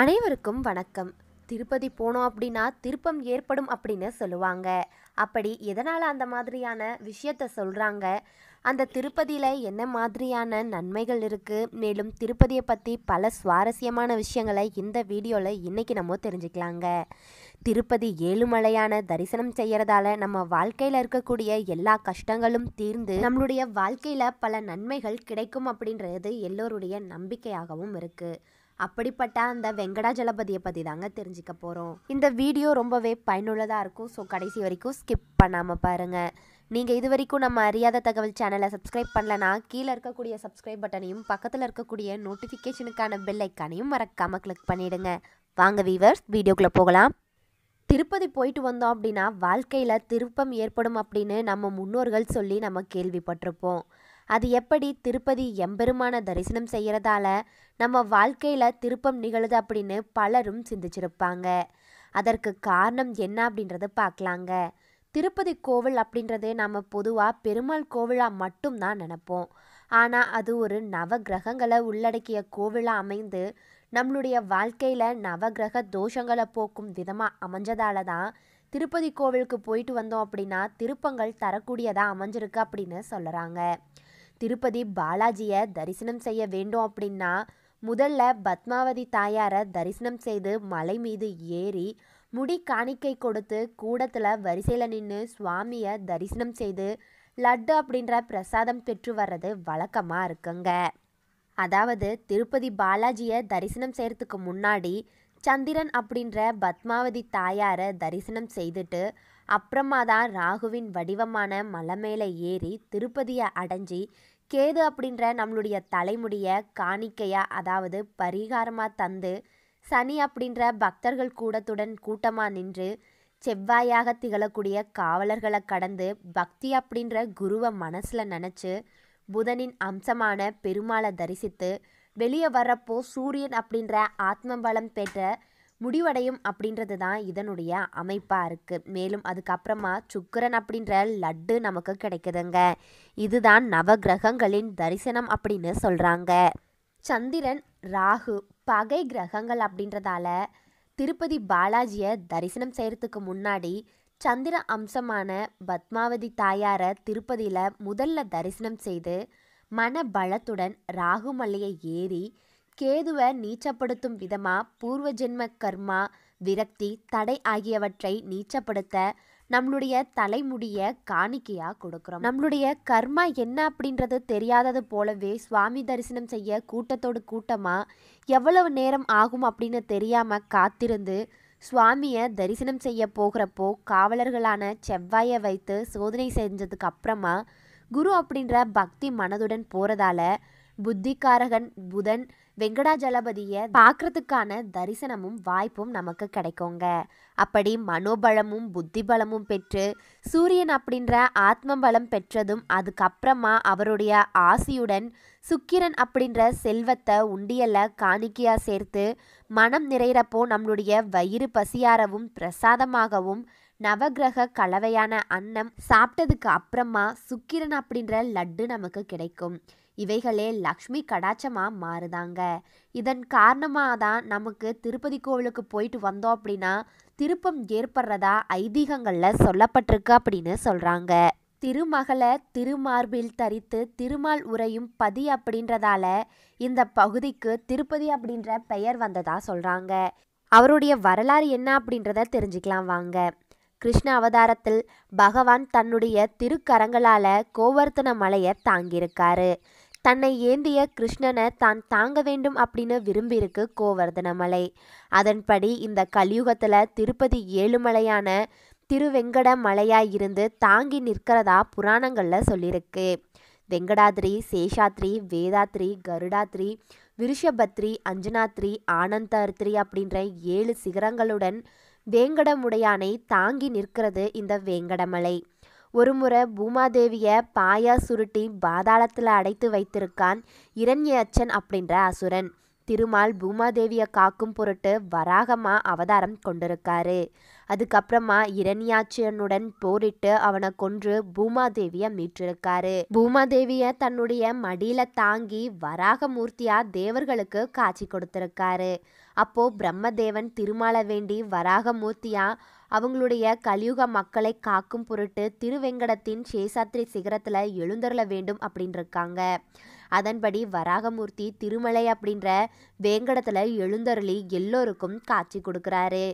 அனைவருக்கும் வணக்கம் திருப்பதி போனோம் அப்படின்னா திருப்பம் ஏற்படும் அப்படின்னு சொல்லுவாங்க அப்படி எதனால் அந்த மாதிரியான விஷயத்த சொல்கிறாங்க அந்த திருப்பதியில் என்ன மாதிரியான நன்மைகள் இருக்குது மேலும் திருப்பதியை பற்றி பல சுவாரஸ்யமான விஷயங்களை இந்த வீடியோவில் இன்றைக்கி நம்ம தெரிஞ்சுக்கலாங்க திருப்பதி ஏழுமலையான தரிசனம் செய்கிறதால நம்ம வாழ்க்கையில் இருக்கக்கூடிய எல்லா கஷ்டங்களும் தீர்ந்து நம்மளுடைய வாழ்க்கையில் பல நன்மைகள் கிடைக்கும் அப்படின்றது எல்லோருடைய நம்பிக்கையாகவும் இருக்குது அப்படிப்பட்ட அந்த வெங்கடாஜலபதியை பற்றி தாங்க தெரிஞ்சுக்க போகிறோம் இந்த வீடியோ ரொம்பவே பயனுள்ளதாக இருக்கும் ஸோ கடைசி வரைக்கும் ஸ்கிப் பண்ணாமல் பாருங்கள் நீங்கள் இது வரைக்கும் நம்ம அறியாத தகவல் சேனலை சப்ஸ்கிரைப் பண்ணலன்னா கீழே இருக்கக்கூடிய சப்ஸ்கிரைப் பட்டனையும் பக்கத்தில் இருக்கக்கூடிய நோட்டிஃபிகேஷனுக்கான பெல் ஐக்கானையும் மறக்காமல் கிளிக் பண்ணிவிடுங்க வாங்க வீவர்ஸ் வீடியோக்குள்ளே போகலாம் திருப்பதி போயிட்டு வந்தோம் அப்படின்னா வாழ்க்கையில் திருப்பம் ஏற்படும் அப்படின்னு நம்ம முன்னோர்கள் சொல்லி நம்ம கேள்விப்பட்டிருப்போம் அது எப்படி திருப்பதி எம்பெருமான தரிசனம் செய்கிறதால நம்ம வாழ்க்கையில் திருப்பம் நிகழுது அப்படின்னு பலரும் சிந்திச்சிருப்பாங்க அதற்கு காரணம் என்ன அப்படின்றத பார்க்கலாங்க திருப்பதி கோவில் அப்படின்றதே நம்ம பொதுவாக பெருமாள் கோவிலாக மட்டும்தான் நினப்போம் ஆனால் அது ஒரு நவ கிரகங்களை உள்ளடக்கிய கோவிலாக அமைந்து நம்மளுடைய வாழ்க்கையில் நவகிரக தோஷங்களை போக்கும் விதமாக அமைஞ்சதால தான் திருப்பதி கோவிலுக்கு போயிட்டு வந்தோம் அப்படின்னா திருப்பங்கள் தரக்கூடியதாக அமைஞ்சிருக்கு அப்படின்னு சொல்கிறாங்க திருப்பதி பாலாஜியை தரிசனம் செய்ய வேண்டும் அப்படின்னா முதல்ல பத்மாவதி தாயாரை தரிசனம் செய்து மலை மீது ஏறி முடி காணிக்கை கொடுத்து கூடத்தில் வரிசையில் நின்று சுவாமியை தரிசனம் செய்து லட்டு அப்படின்ற பிரசாதம் பெற்று வர்றது வழக்கமாக இருக்குங்க அதாவது திருப்பதி பாலாஜியை தரிசனம் செய்கிறதுக்கு முன்னாடி சந்திரன் அப்படின்ற பத்மாவதி தாயாரை தரிசனம் செய்துட்டு அப்புறமா தான் ராகுவின் வடிவமான மலை மேலே ஏறி திருப்பதியை அடைஞ்சி கேது அப்படின்ற நம்மளுடைய தலைமுடியை காணிக்கையாக அதாவது பரிகாரமாக தந்து சனி அப்படின்ற பக்தர்கள் கூடத்துடன் கூட்டமாக நின்று செவ்வாயாக திகழக்கூடிய காவலர்களை கடந்து பக்தி அப்படின்ற குருவை மனசில் நினச்சி புதனின் அம்சமான பெருமாளை தரிசித்து வெளியே வர்றப்போ சூரியன் அப்படின்ற ஆத்ம பலம் பெற்ற முடிவடையும் அப்படின்றது தான் இதனுடைய அமைப்பாக இருக்குது மேலும் அதுக்கப்புறமா சுக்கரன் அப்படின்ற லட்டு நமக்கு கிடைக்குதுங்க இதுதான் நவ கிரகங்களின் தரிசனம் அப்படின்னு சொல்கிறாங்க சந்திரன் ராகு பகை கிரகங்கள் அப்படின்றதால திருப்பதி பாலாஜியை தரிசனம் செய்கிறதுக்கு முன்னாடி சந்திர அம்சமான பத்மாவதி தாயாரை திருப்பதியில் முதல்ல தரிசனம் செய்து மன பலத்துடன் ராகுமலையை ஏறி கேதுவை நீச்சப்படுத்தும் விதமாக பூர்வ ஜென்ம கர்மா விரக்தி தடை ஆகியவற்றை நீச்சப்படுத்த நம்மளுடைய தலைமுடியை காணிக்கையாக கொடுக்குறோம் நம்மளுடைய கர்மா என்ன அப்படின்றது தெரியாதது போலவே சுவாமி தரிசனம் செய்ய கூட்டத்தோடு கூட்டமாக எவ்வளவு நேரம் ஆகும் அப்படின்னு தெரியாமல் காத்திருந்து சுவாமியை தரிசனம் செய்ய போகிறப்போ காவலர்களான செவ்வாயை வைத்து சோதனை செஞ்சதுக்கு அப்புறமா குரு அப்படின்ற பக்தி மனதுடன் போகிறதால புத்திகாரகன் புதன் வெங்கடாஜலபதியை பார்க்கறதுக்கான தரிசனமும் வாய்ப்பும் நமக்கு கிடைக்குங்க அப்படி மனோபலமும் புத்தி பலமும் பெற்று சூரியன் அப்படின்ற ஆத்ம பலம் பெற்றதும் அதுக்கப்புறமா அவருடைய ஆசியுடன் சுக்கிரன் அப்படின்ற செல்வத்தை உண்டியல்ல காணிக்கையா சேர்த்து மனம் நிறைகிறப்போ நம்மளுடைய வயிறு பசியாரவும் பிரசாதமாகவும் நவகிரக கலவையான அன்னம் சாப்பிட்டதுக்கு அப்புறமா சுக்கிரன் அப்படின்ற லட்டு நமக்கு கிடைக்கும் இவைகளே லக்ஷ்மி கடாச்சமாக மாறுதாங்க இதன் காரணமாக தான் நமக்கு திருப்பதி கோவிலுக்கு போயிட்டு வந்தோம் அப்படின்னா திருப்பம் ஏற்படுறதா ஐதீகங்களில் சொல்லப்பட்டிருக்கு அப்படின்னு சொல்கிறாங்க திருமகளை திருமார்பில் தரித்து திருமால் உரையும் பதி அப்படின்றதால இந்த பகுதிக்கு திருப்பதி அப்படின்ற பெயர் வந்ததா சொல்கிறாங்க அவருடைய வரலாறு என்ன அப்படின்றத தெரிஞ்சுக்கலாம் வாங்க கிருஷ்ண அவதாரத்தில் பகவான் தன்னுடைய திருக்கரங்களால் கோவர்த்தன மலையை தாங்கியிருக்காரு தன்னை ஏந்திய கிருஷ்ணனை தான் தாங்க வேண்டும் அப்படின்னு விரும்பியிருக்கு கோவர்தனமலை அதன்படி இந்த கலியுகத்தில் திருப்பதி ஏழுமலையான திருவெங்கட மலையா இருந்து தாங்கி நிற்கிறதா புராணங்களில் சொல்லியிருக்கு வெங்கடாத்ரி சேஷாத்ரி வேதாத்ரி கருடாத்ரி விருஷபத்ரி அஞ்சனாத்ரி ஆனந்தாத்ரி அப்படின்ற ஏழு சிகரங்களுடன் வேங்கடமுடையானை தாங்கி நிற்கிறது இந்த வேங்கடமலை ஒருமுறை பூமாதேவிய பாயா சுருட்டி பாதாளத்தில் அடைத்து வைத்திருக்கான் இரண்ய அச்சன் அப்படின்ற அசுரன் திருமால் பூமாதேவியை காக்கும் பொருட்டு வராகமா அவதாரம் கொண்டிருக்காரு அதுக்கப்புறமா இரணியாச்சியனுடன் போரிட்டு அவனை கொன்று பூமாதேவிய மீட்டிருக்காரு பூமாதேவிய தன்னுடைய மடியில தாங்கி வராக மூர்த்தியா தேவர்களுக்கு காட்சி கொடுத்திருக்காரு அப்போ பிரம்மதேவன் திருமாலை வேண்டி வராக மூர்த்தியா அவங்களுடைய கலியுக மக்களை காக்கும் பொருட்டு திருவெங்கடத்தின் சேசாத்ரி சிகரத்தில் எழுந்தருள வேண்டும் இருக்காங்க அதன்படி வராகமூர்த்தி திருமலை அப்படின்ற வேங்கடத்தில் எழுந்தருளி எல்லோருக்கும் காட்சி கொடுக்குறாரு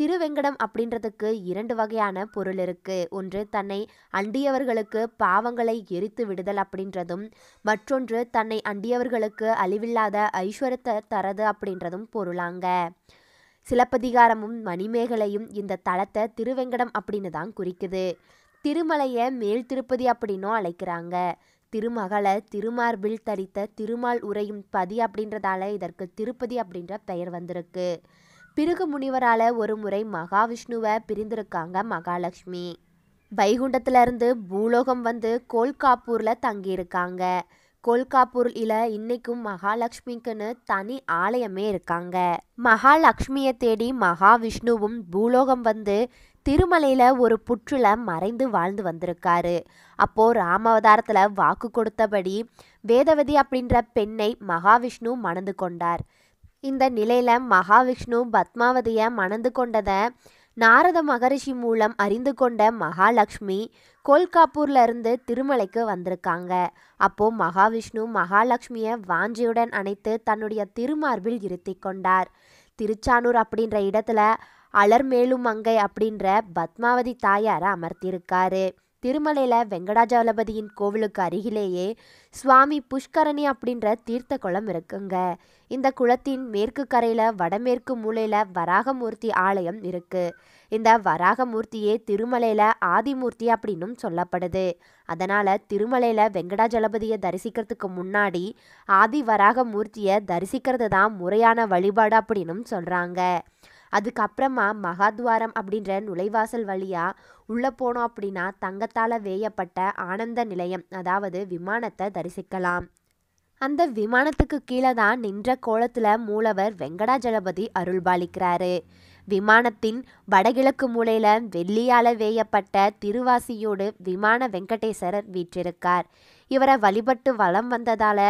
திருவெங்கடம் அப்படின்றதுக்கு இரண்டு வகையான பொருள் இருக்கு ஒன்று தன்னை அண்டியவர்களுக்கு பாவங்களை எரித்து விடுதல் அப்படின்றதும் மற்றொன்று தன்னை அண்டியவர்களுக்கு அழிவில்லாத ஐஸ்வரத்தை தரது அப்படின்றதும் பொருளாங்க சிலப்பதிகாரமும் மணிமேகலையும் இந்த தலத்தை திருவெங்கடம் அப்படின்னு தான் குறிக்குது திருமலையை மேல் திருப்பதி அப்படின்னும் அழைக்கிறாங்க திருமகளை திருமார்பில் தரித்த திருமால் உரையும் பதி அப்படின்றதால இதற்கு திருப்பதி அப்படின்ற பெயர் வந்திருக்கு பிருகு முனிவரால் ஒரு முறை மகாவிஷ்ணுவை பிரிந்திருக்காங்க மகாலட்சுமி வைகுண்டத்திலிருந்து பூலோகம் வந்து கோல்காப்பூரில் தங்கியிருக்காங்க கொல்காப்பூரில் இன்னைக்கும் மகாலட்சுமிக்குன்னு தனி ஆலயமே இருக்காங்க மகாலட்சுமியை தேடி மகாவிஷ்ணுவும் பூலோகம் வந்து திருமலையில் ஒரு புற்றுல மறைந்து வாழ்ந்து வந்திருக்காரு அப்போது ராமவதாரத்தில் வாக்கு கொடுத்தபடி வேதவதி அப்படின்ற பெண்ணை மகாவிஷ்ணு மணந்து கொண்டார் இந்த நிலையில் மகாவிஷ்ணு பத்மாவதியை மணந்து கொண்டதை நாரத மகரிஷி மூலம் அறிந்து கொண்ட மகாலட்சுமி கோல்காப்பூர்லேருந்து திருமலைக்கு வந்திருக்காங்க அப்போது மகாவிஷ்ணு மகாலட்சுமியை வாஞ்சியுடன் அணைத்து தன்னுடைய திருமார்பில் இருத்தி கொண்டார் திருச்சானூர் அப்படின்ற இடத்துல அலர்மேலுமங்கை அப்படின்ற பத்மாவதி தாயார அமர்த்தியிருக்காரு திருமலையில் வெங்கடாஜலபதியின் கோவிலுக்கு அருகிலேயே சுவாமி புஷ்கரணி அப்படின்ற தீர்த்த குளம் இருக்குங்க இந்த குளத்தின் மேற்கு கரையில் வடமேற்கு மூலையில் வராகமூர்த்தி ஆலயம் இருக்குது இந்த வராகமூர்த்தியே திருமலையில் ஆதிமூர்த்தி அப்படின்னும் சொல்லப்படுது அதனால் திருமலையில் வெங்கடாஜலபதியை தரிசிக்கிறதுக்கு முன்னாடி ஆதி வராகமூர்த்தியை தரிசிக்கிறது தான் முறையான வழிபாடு அப்படின்னும் சொல்கிறாங்க அதுக்கப்புறமா மகாத்வாரம் அப்படின்ற நுழைவாசல் வழியாக உள்ளே போனோம் அப்படின்னா தங்கத்தால் வேயப்பட்ட ஆனந்த நிலையம் அதாவது விமானத்தை தரிசிக்கலாம் அந்த விமானத்துக்கு கீழே தான் நின்ற கோலத்தில் மூலவர் வெங்கடாஜலபதி அருள்பாலிக்கிறாரு விமானத்தின் வடகிழக்கு மூலையில் வெள்ளியால் வேயப்பட்ட திருவாசியோடு விமான வெங்கடேஸ்வரர் வீற்றிருக்கார் இவரை வழிபட்டு வளம் வந்ததால்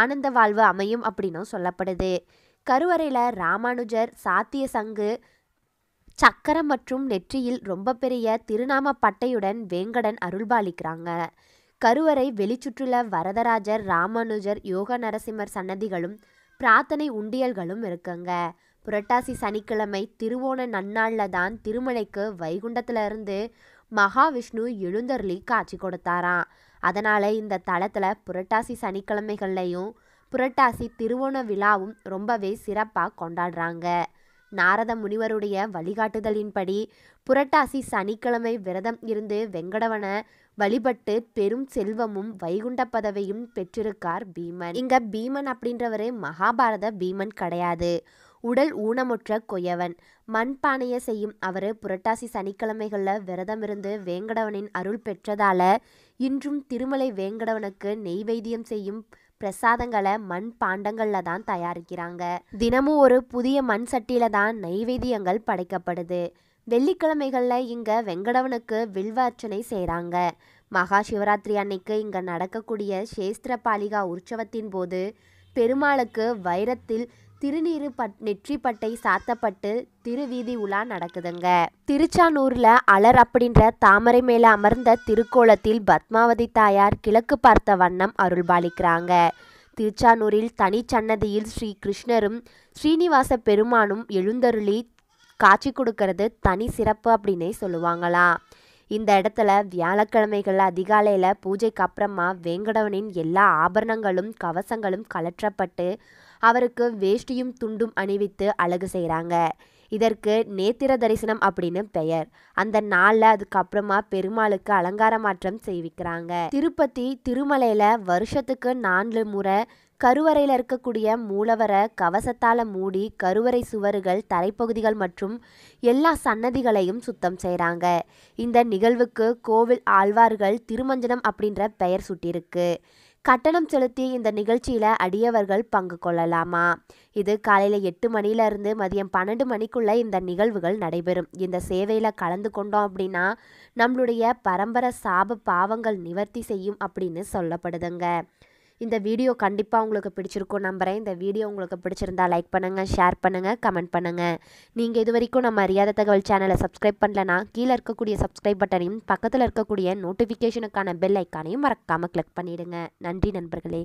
ஆனந்த வாழ்வு அமையும் அப்படின்னும் சொல்லப்படுது கருவறையில் ராமானுஜர் சாத்திய சங்கு சக்கரம் மற்றும் நெற்றியில் ரொம்ப பெரிய திருநாம பட்டையுடன் வேங்கடன் அருள்பாலிக்கிறாங்க கருவறை வெளிச்சுற்றுல வரதராஜர் ராமானுஜர் யோக நரசிம்மர் சன்னதிகளும் பிரார்த்தனை உண்டியல்களும் இருக்குங்க புரட்டாசி சனிக்கிழமை திருவோண நன்னாளில் தான் திருமலைக்கு வைகுண்டத்திலிருந்து மகாவிஷ்ணு எழுந்தருளி காட்சி கொடுத்தாராம் அதனால் இந்த தளத்தில் புரட்டாசி சனிக்கிழமைகள்லையும் புரட்டாசி திருவோண விழாவும் ரொம்பவே சிறப்பாக கொண்டாடுறாங்க நாரத முனிவருடைய வழிகாட்டுதலின்படி புரட்டாசி சனிக்கிழமை விரதம் இருந்து வெங்கடவன வழிபட்டு பெரும் செல்வமும் வைகுண்ட பதவியும் பெற்றிருக்கார் பீமன் இங்க பீமன் அப்படின்றவரு மகாபாரத பீமன் கிடையாது உடல் ஊனமுற்ற கொயவன் மண்பானைய செய்யும் அவர் புரட்டாசி சனிக்கிழமைகளில் விரதம் இருந்து வேங்கடவனின் அருள் பெற்றதால இன்றும் திருமலை வேங்கடவனுக்கு நெய்வேத்தியம் செய்யும் பிரசாதங்களை மண் பாண்டங்களில் தான் தயாரிக்கிறாங்க தினமும் ஒரு புதிய மண் சட்டியில் தான் நைவேத்தியங்கள் படைக்கப்படுது வெள்ளிக்கிழமைகளில் இங்கே வெங்கடவனுக்கு வில்வார்ச்சனை செய்கிறாங்க மகா சிவராத்திரி அன்னைக்கு இங்கே நடக்கக்கூடிய சேஸ்திர பாலிகா உற்சவத்தின் போது பெருமாளுக்கு வைரத்தில் திருநீறு பட் நெற்றி பட்டை சாத்தப்பட்டு திருவீதி உலா நடக்குதுங்க திருச்சானூர்ல அலர் அப்படின்ற தாமரை மேல அமர்ந்த திருக்கோலத்தில் பத்மாவதி தாயார் கிழக்கு பார்த்த வண்ணம் அருள்பாலிக்கிறாங்க திருச்சானூரில் தனிச்சன்னதியில் ஸ்ரீ கிருஷ்ணரும் ஸ்ரீனிவாச பெருமானும் எழுந்தருளி காட்சி கொடுக்கறது தனி சிறப்பு அப்படின்னே சொல்லுவாங்களாம் இந்த இடத்துல வியாழக்கிழமைகள் அதிகாலையில் பூஜைக்கு அப்புறமா வேங்கடவனின் எல்லா ஆபரணங்களும் கவசங்களும் கலற்றப்பட்டு அவருக்கு வேஷ்டியும் துண்டும் அணிவித்து அழகு செய்கிறாங்க இதற்கு நேத்திர தரிசனம் அப்படின்னு பெயர் அந்த நாளில் அதுக்கப்புறமா பெருமாளுக்கு அலங்கார மாற்றம் செய்விக்கிறாங்க திருப்பதி திருமலையில் வருஷத்துக்கு நான்கு முறை கருவறையில் இருக்கக்கூடிய மூலவரை கவசத்தால் மூடி கருவறை சுவர்கள் தரைப்பகுதிகள் மற்றும் எல்லா சன்னதிகளையும் சுத்தம் செய்கிறாங்க இந்த நிகழ்வுக்கு கோவில் ஆழ்வார்கள் திருமஞ்சனம் அப்படின்ற பெயர் சுட்டிருக்கு கட்டணம் செலுத்தி இந்த நிகழ்ச்சியில் அடியவர்கள் பங்கு கொள்ளலாமா இது காலையில் எட்டு மணிலேருந்து மதியம் பன்னெண்டு மணிக்குள்ளே இந்த நிகழ்வுகள் நடைபெறும் இந்த சேவையில் கலந்து கொண்டோம் அப்படின்னா நம்மளுடைய பரம்பரை சாப பாவங்கள் நிவர்த்தி செய்யும் அப்படின்னு சொல்லப்படுதுங்க இந்த வீடியோ கண்டிப்பாக உங்களுக்கு பிடிச்சிருக்கும் நம்புகிறேன் இந்த வீடியோ உங்களுக்கு பிடிச்சிருந்தா லைக் பண்ணுங்கள் ஷேர் பண்ணுங்கள் கமெண்ட் பண்ணுங்கள் நீங்கள் இது வரைக்கும் நம்ம அறியாத தகவல் சேனலை சப்ஸ்கிரைப் பண்ணலனா கீழே இருக்கக்கூடிய சப்ஸ்கிரைப் பட்டனையும் பக்கத்தில் இருக்கக்கூடிய நோட்டிஃபிகேஷனுக்கான பெல் ஐக்கானையும் மறக்காமல் கிளிக் பண்ணிவிடுங்க நன்றி நண்பர்களே